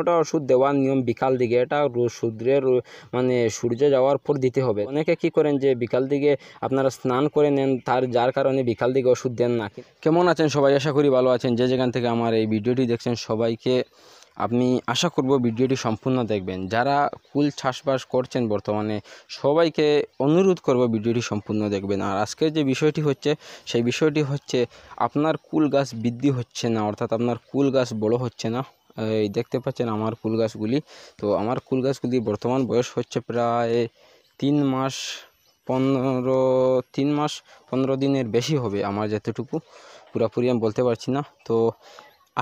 ওটা ওষুধ দেওয়ার নিয়ম বিকাল দিকে এটা সূর্যের মানে সূর্য যাওয়ার পর দিতে হবে অনেকে কি করেন যে বিকাল দিকে আপনারা স্নান করে নেন তার যার কারণে বিকাল দিকে ওষুধ দেন না কেমন আছেন সবাই আশা করি ভালো আছেন যে যেখান থেকে আমার এই ভিডিওটি দেখছেন সবাইকে আপনি আশা করব ভিডিওটি সম্পূর্ণ দেখবেন যারা কুল চাষবাস করছেন বর্তমানে সবাইকে অনুরোধ করব ভিডিওটি সম্পূর্ণ দেখবেন আর আজকের যে বিষয়টি হচ্ছে সেই বিষয়টি হচ্ছে আপনার কুল গাছ বৃদ্ধি হচ্ছে না অর্থাৎ আপনার কুল গাছ বড় হচ্ছে না এই দেখতে পাচ্ছেন আমার কুল গাছগুলি তো আমার কুল গাছগুলি বর্তমান বয়স হচ্ছে প্রায় তিন মাস পনেরো তিন মাস পনেরো দিনের বেশি হবে আমার যতটুকু পুরাপুরি আমি বলতে পারছি না তো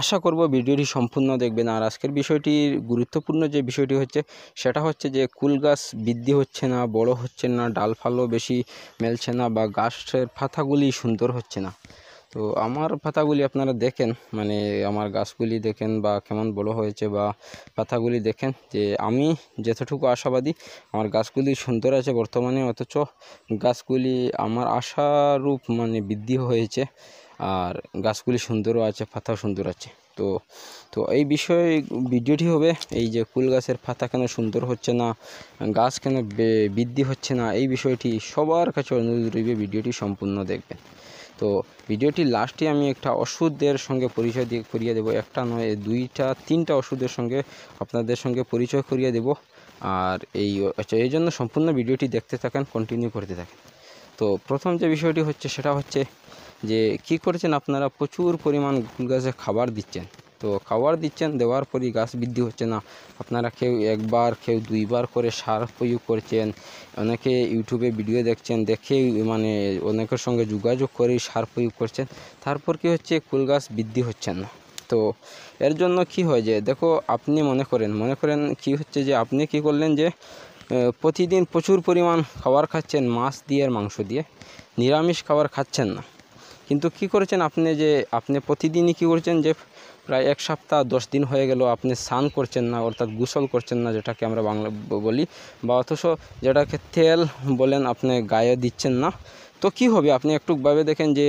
আশা করব ভিডিওটি সম্পূর্ণ দেখবেন আর আজকের বিষয়টির গুরুত্বপূর্ণ যে বিষয়টি হচ্ছে সেটা হচ্ছে যে কুল গাছ বৃদ্ধি হচ্ছে না বড় হচ্ছে না ডালফালও বেশি মেলছে না বা গাছের পাতাগুলি সুন্দর হচ্ছে না তো আমার পাতাগুলি আপনারা দেখেন মানে আমার গাছগুলি দেখেন বা কেমন বড় হয়েছে বা পাতাগুলি দেখেন যে আমি যতটুকু আশাবাদী আমার গাছগুলি সুন্দর আছে বর্তমানে অথচ গাছগুলি আমার আশারূপ মানে বৃদ্ধি হয়েছে আর গাছগুলি সুন্দরও আছে পাতাও সুন্দর আছে তো তো এই বিষয়ে ভিডিওটি হবে এই যে কুল গাছের পাতা কেন সুন্দর হচ্ছে না গাছ কেন বৃদ্ধি হচ্ছে না এই বিষয়টি সবার কাছে অনুরোধ রইবে ভিডিওটি সম্পূর্ণ দেখবেন তো ভিডিওটি লাস্টে আমি একটা ওষুধের সঙ্গে পরিচয় দিয়ে করিয়ে দেবো একটা নয় দুইটা তিনটা ওষুধের সঙ্গে আপনাদের সঙ্গে পরিচয় করিয়ে দেব আর এই আচ্ছা এই জন্য সম্পূর্ণ ভিডিওটি দেখতে থাকেন কন্টিনিউ করতে থাকেন তো প্রথম যে বিষয়টি হচ্ছে সেটা হচ্ছে যে কি করছেন আপনারা প্রচুর পরিমাণ গুল গাছে খাবার দিচ্ছেন তো খাবার দিচ্ছেন দেওয়ার পরই গাছ বৃদ্ধি হচ্ছে না আপনারা কেউ একবার কেউ দুইবার করে সার প্রয়োগ করছেন অনেকে ইউটিউবে ভিডিও দেখছেন দেখে মানে অনেকের সঙ্গে যোগাযোগ করে সার প্রয়োগ করছেন তারপর কি হচ্ছে কুল গাছ বৃদ্ধি হচ্ছে না তো এর জন্য কি হয় যে দেখো আপনি মনে করেন মনে করেন কি হচ্ছে যে আপনি কি করলেন যে প্রতিদিন প্রচুর পরিমাণ খাবার খাচ্ছেন মাছ দিয়ে আর মাংস দিয়ে নিরামিষ খাবার খাচ্ছেন না কিন্তু কি করেছেন আপনি যে আপনি প্রতিদিনই কি করছেন যে প্রায় এক সপ্তাহ দশ দিন হয়ে গেল আপনি স্নান করছেন না অর্থাৎ গোসল করছেন না যেটাকে আমরা বাংলা বলি বা অথচ যেটাকে তেল বলেন আপনি গায়ে দিচ্ছেন না তো কি হবে আপনি একটু ভাবে দেখেন যে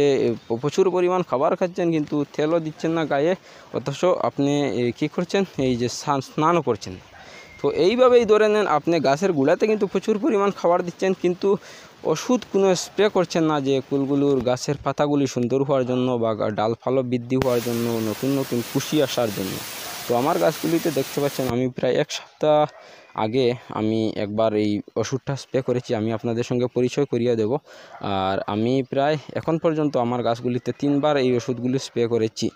প্রচুর পরিমাণ খাবার খাচ্ছেন কিন্তু তেলও দিচ্ছেন না গায়ে অথচ আপনি কি করছেন এই যে স্নানও করছেন তো এইভাবেই ধরে নেন আপনি গাছের গুড়াতে কিন্তু প্রচুর পরিমাণ খাবার দিচ্ছেন কিন্তু ওষুধ কোনো স্প্রে করছেন না যে কুলগুলোর গাছের পাতাগুলি সুন্দর হওয়ার জন্য বা ডালফালো বৃদ্ধি হওয়ার জন্য নতুন নতুন খুশি আসার জন্য তো আমার গাছগুলিতে দেখতে পাচ্ছেন আমি প্রায় এক সপ্তাহ আগে আমি একবার এই ওষুধটা স্প্রে করেছি আমি আপনাদের সঙ্গে পরিচয় করিয়ে দেব আর আমি প্রায় এখন পর্যন্ত আমার গাছগুলিতে তিনবার এই ওষুধগুলি স্প্রে করেছি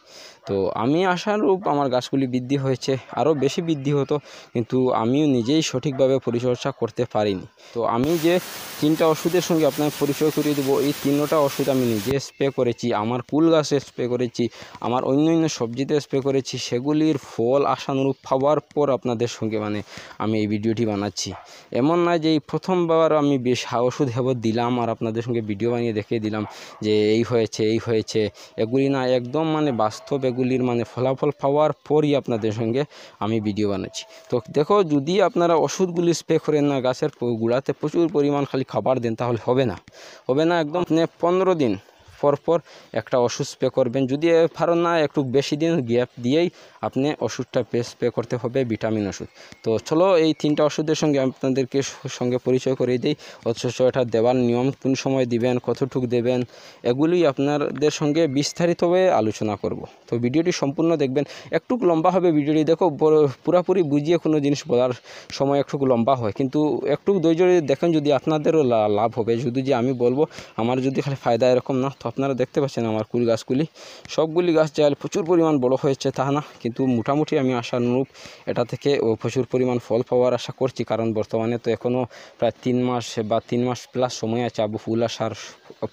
তো আমি আশানুরূপ আমার গাছগুলি বৃদ্ধি হয়েছে আরও বেশি বৃদ্ধি হতো কিন্তু আমিও নিজেই সঠিকভাবে পরিচর্যা করতে পারিনি তো আমি যে তিনটা ওষুধের সঙ্গে আপনাকে পরিচয় করিয়ে দেবো এই তিনটা ওষুধ আমি নিজে স্প্রে করেছি আমার কুল গাছে স্প্রে করেছি আমার অন্য অন্য সবজিতে স্প্রে করেছি সেগুলির ফল আশানুরূপ পাওয়ার পর আপনাদের সঙ্গে মানে আমি এই ভিডিওটি বানাচ্ছি এমন না যে এই প্রথমবার আমি বেশ ওষুধ হেব দিলাম আর আপনাদের সঙ্গে ভিডিও বানিয়ে দেখিয়ে দিলাম যে এই হয়েছে এই হয়েছে এগুলি না একদম মানে বাস্তব এগুলির মানে ফলাফল পাওয়ার পরই আপনাদের সঙ্গে আমি ভিডিও বানাচ্ছি তো দেখো যদি আপনারা ওষুধগুলি স্প্রে করেন না গাছের গুড়াতে প্রচুর পরিমাণ খালি খাবার দেন তাহলে হবে না হবে না একদম পনেরো দিন পরপর একটা ওষুধ স্প্রে করবেন যদি পারো না একটু বেশি দিন গ্যাপ দিয়েই আপনি ওষুধটা স্প্রে করতে হবে ভিটামিন ওষুধ তো চলো এই তিনটা ওষুধের সঙ্গে আপনাদেরকে সঙ্গে পরিচয় করিয়ে দিই অথচ এটা দেওয়ার নিয়ম কোন সময় দিবেন কতটুক দেবেন এগুলি আপনাদের সঙ্গে বিস্তারিতভাবে আলোচনা করব তো ভিডিওটি সম্পূর্ণ দেখবেন একটু লম্বা হবে ভিডিওটি দেখো পুরাপুরি বুঝিয়ে কোনো জিনিস বলার সময় একটু লম্বা হয় কিন্তু একটু ধৈর্য দেখেন যদি আপনাদেরও লাভ হবে যদি যে আমি বলবো আমার যদি খালি ফায়দা এরকম না তো আপনারা দেখতে পাচ্ছেন আমার কুল গাছগুলি সবগুলি গাছ চাল প্রচুর পরিমাণ বড় হয়েছে তা না কিন্তু মোটামুটি আমি অনুরূপ এটা থেকে প্রচুর পরিমাণ ফল পাওয়ার আশা করছি কারণ বর্তমানে তো এখনও প্রায় তিন মাস বা তিন মাস প্লাস সময় আছে আবু ফুল আসার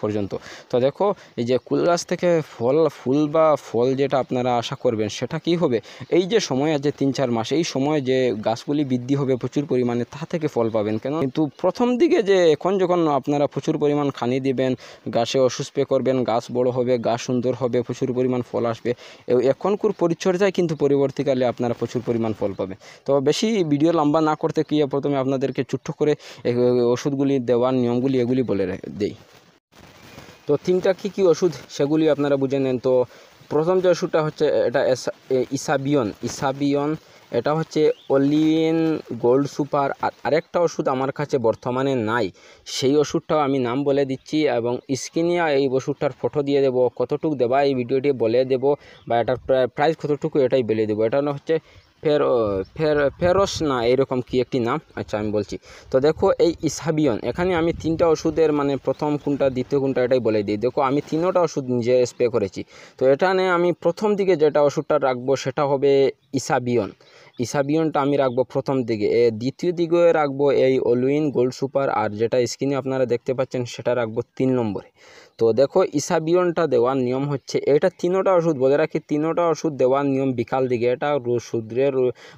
পর্যন্ত তো দেখো এই যে কুল গাছ থেকে ফল ফুল বা ফল যেটা আপনারা আশা করবেন সেটা কি হবে এই যে সময় আছে তিন চার মাস এই সময় যে গাছগুলি বৃদ্ধি হবে প্রচুর পরিমাণে তা থেকে ফল পাবেন কেন কিন্তু প্রথম দিকে যে এখন যখন আপনারা প্রচুর পরিমাণ খানি দিবেন গাছে অসুস্থ করবেন করবেন গাছ বড় হবে গাছ সুন্দর হবে প্রচুর পরিমাণ ফল আসবে এখনকার পরিচর্যায় কিন্তু পরবর্তীকালে আপনারা প্রচুর পরিমাণ ফল পাবে তো বেশি ভিডিও লম্বা না করতে কি প্রথমে আপনাদেরকে চুট্ট করে ওষুধগুলি দেওয়ার নিয়মগুলি এগুলি বলে দেই তো তিনটা কী কী ওষুধ সেগুলি আপনারা বুঝে নেন তো প্রথম যে ওষুধটা হচ্ছে এটা ইসাবিয়ন ইসাবিয়ন এটা হচ্ছে অলিয়েন গোল্ড সুপার আর আরেকটা ওষুধ আমার কাছে বর্তমানে নাই সেই ওষুধটাও আমি নাম বলে দিচ্ছি এবং স্ক্রিনে এই ওষুধটার ফটো দিয়ে দেব কতটুকু দেবা এই ভিডিওটি বলে দেব বা এটার প্রাইস কতটুকু এটাই বলে দেবো এটা হচ্ছে ফের ফের ফেরস না এরকম কি একটি নাম আচ্ছা আমি বলছি তো দেখো এই ইসাবিয়ন এখানে আমি তিনটা ওষুধের মানে প্রথম কোনটা দ্বিতীয় কোনটা এটাই বলে দিই দেখো আমি তিনোটা ওষুধ নিজে স্প্রে করেছি তো এটা নিয়ে আমি প্রথম দিকে যেটা ওষুধটা রাখবো সেটা হবে ইসাবিয়ন ইসাবিয়নটা আমি রাখবো প্রথম দিকে এ দ্বিতীয় দিকে রাখবো এই অলুইন গোল্ড সুপার আর যেটা স্ক্রিনে আপনারা দেখতে পাচ্ছেন সেটা রাখবো তিন নম্বরে তো দেখো ইসাবিয়নটা দেওয়ার নিয়ম হচ্ছে এটা তিনোটা ওষুধ বলে রাখি তিনোটা ওষুধ দেওয়ার নিয়ম বিকাল দিকে এটা সূর্যের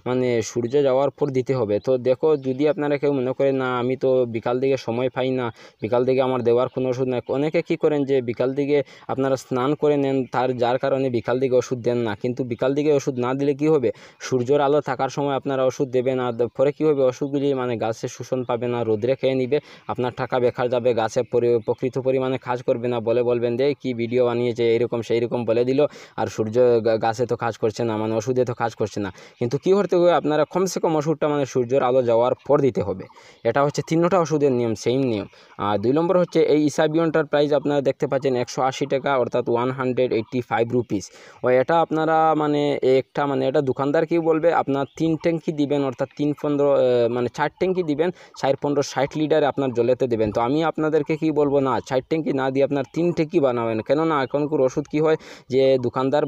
মানে সূর্য যাওয়ার পর দিতে হবে তো দেখো যদি আপনারা কেউ মনে করেন না আমি তো বিকাল দিকে সময় পাই না বিকাল দিকে আমার দেওয়ার কোনো ওষুধ নাই অনেকে কি করেন যে বিকাল দিকে আপনারা স্নান করে নেন তার যার কারণে বিকাল দিকে ওষুধ দেন না কিন্তু বিকাল দিকে ওষুধ না দিলে কি হবে সূর্যের আলো থাকার সময় আপনারা ওষুধ দেবেন আর পরে কী হবে ওষুধগুলি মানে গাছে শোষণ পাবে না রোদ্রে খেয়ে নিবে আপনার টাকা বেকার যাবে গাছে প্রকৃত পরিমাণে কাজ করবে না বলে বলবেন যে কি ভিডিও বানিয়েছে এইরকম সেই রকম বলে দিল আর সূর্য গাছে তো কাজ করছে না মানে ওষুধে তো কাজ করছে না কিন্তু কী করতে হবে আপনারা কমসে কম ওষুধটা মানে সূর্যের আলো যাওয়ার পর দিতে হবে এটা হচ্ছে তিনটা ওষুধের নিয়ম সেম নিয়ম আর দুই নম্বর হচ্ছে এই ইসাবিয়নটার প্রাইস আপনারা দেখতে পাচ্ছেন একশো আশি টাকা অর্থাৎ one hundred eighty five rupees ও এটা আপনারা মানে একটা মানে এটা দোকানদার কি বলবে আপনার আপনার তিন ট্যাঙ্কি দিবেন অর্থাৎ তিন পনেরো মানে চার ট্যাঙ্কি দিবেন চার পনেরো ষাট লিটার আপনার জলেতে দেবেন তো আমি আপনাদেরকে কি বলবো না চার ট্যাঙ্কি না দিয়ে আপনার তিন ট্যাঙ্কি বানাবেন কেননা এখনকার ওষুধ কি হয় যে দোকানদার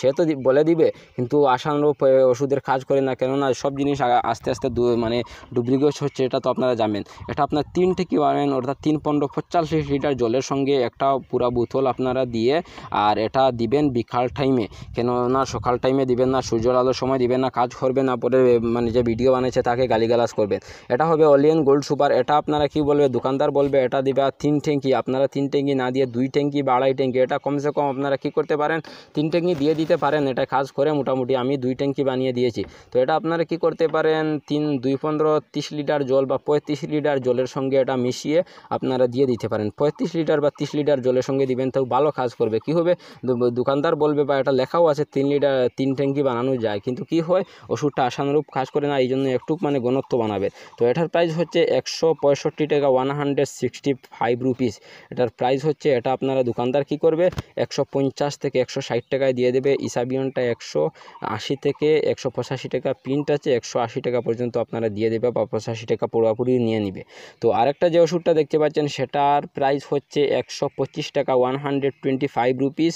সে তো বলে দিবে কিন্তু আশানুরূপ ওষুধের কাজ করে না কেননা সব জিনিস আস্তে আস্তে মানে ডুপ্লিকেট হচ্ছে এটা তো আপনারা জানেন এটা আপনার তিন ট্যাঙ্কি বানাবেন অর্থাৎ তিন পনেরো পঁচাল্লিশ লিটার জলের সঙ্গে একটা পুরা বোতল আপনারা দিয়ে আর এটা দিবেন বিকাল টাইমে কেননা সকাল টাইমে দিবেন না সূর্যের আলোর সময় দিবেন না কাজ কাজ করবে না পরে মানে যে ভিডিও বানিয়েছে তাকে গালিগালাজ করবেন এটা হবে অলিয়ন গোল্ড সুপার এটা আপনারা কি বলবে দোকানদার বলবে এটা দিবে তিন ট্যাঙ্কি আপনারা তিন ট্যাঙ্কি না দিয়ে দুই ট্যাঙ্কি বা আড়াই ট্যাঙ্কি এটা কমসে কম আপনারা কি করতে পারেন তিন ট্যাঙ্কি দিয়ে দিতে পারেন এটা কাজ করে মোটামুটি আমি দুই ট্যাঙ্কি বানিয়ে দিয়েছি তো এটা আপনারা কি করতে পারেন তিন দুই পনেরো তিরিশ লিটার জল বা পঁয়ত্রিশ লিটার জলের সঙ্গে এটা মিশিয়ে আপনারা দিয়ে দিতে পারেন পঁয়ত্রিশ লিটার বা তিরিশ লিটার জলের সঙ্গে দিবেন তাও ভালো কাজ করবে কি হবে দোকানদার বলবে বা এটা লেখাও আছে তিন লিটার তিন ট্যাঙ্কি বানানো যায় কিন্তু কি হয় ওষুধটা আশানুরূপ কাজ করে না এই জন্য একটু মানে গণত্ব বানাবে তো এটার প্রাইস হচ্ছে একশো পঁয়ষট্টি টাকা one hundred sixty five rupees এটার প্রাইস হচ্ছে এটা আপনারা দোকানদার কি করবে একশো পঞ্চাশ থেকে একশো ষাট টাকায় দিয়ে দেবে ইসাবিয়নটা একশো আশি থেকে একশো পঁচাশি টাকা প্রিন্ট আছে একশো আশি টাকা পর্যন্ত আপনারা দিয়ে দেবে বা পঁচাশি টাকা পুরোপুরি নিয়ে নিবে তো আরেকটা যে ওষুধটা দেখতে পাচ্ছেন সেটার প্রাইস হচ্ছে একশো পঁচিশ টাকা one hundred twenty five rupees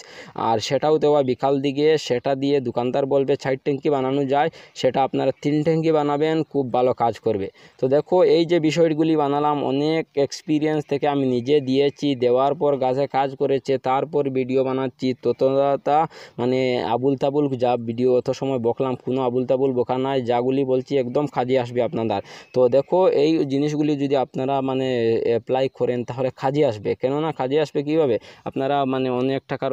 আর সেটাও দেওয়া বিকাল দিকে সেটা দিয়ে দোকানদার বলবে ছাইট ট্যাঙ্কি বানানো যায় সেটা আপনারা তিন ট্যাঙ্কি বানাবেন খুব ভালো কাজ করবে তো দেখো এই যে বিষয়গুলি বানালাম অনেক এক্সপিরিয়েন্স থেকে আমি নিজে দিয়েছি দেওয়ার পর গাছে কাজ করেছে তারপর ভিডিও বানাচ্ছি ততটা মানে আবুল তাবুল যা ভিডিও অত সময় বকলাম কোনো আবুল তাবুল বোকা নাই যাগুলি বলছি একদম খাজি আসবে আপনাদের তো দেখো এই জিনিসগুলি যদি আপনারা মানে অ্যাপ্লাই করেন তাহলে কাজে আসবে কেননা কাজে আসবে কিভাবে আপনারা মানে অনেক টাকার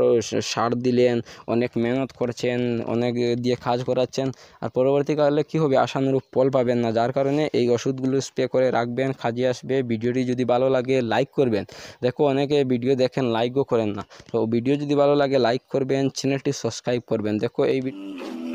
সার দিলেন অনেক মেহনত করছেন অনেক দিয়ে কাজ করাচ্ছেন আর পরবর্তীকালে কী হবে আশানুরূপ ফল পাবেন না যার কারণে এই ওষুধগুলো স্প্রে করে রাখবেন খাজি আসবে ভিডিওটি যদি ভালো লাগে লাইক করবেন দেখো অনেকে ভিডিও দেখেন লাইকও করেন না তো ভিডিও যদি ভালো লাগে লাইক করবেন চ্যানেলটি সাবস্ক্রাইব করবেন দেখো এই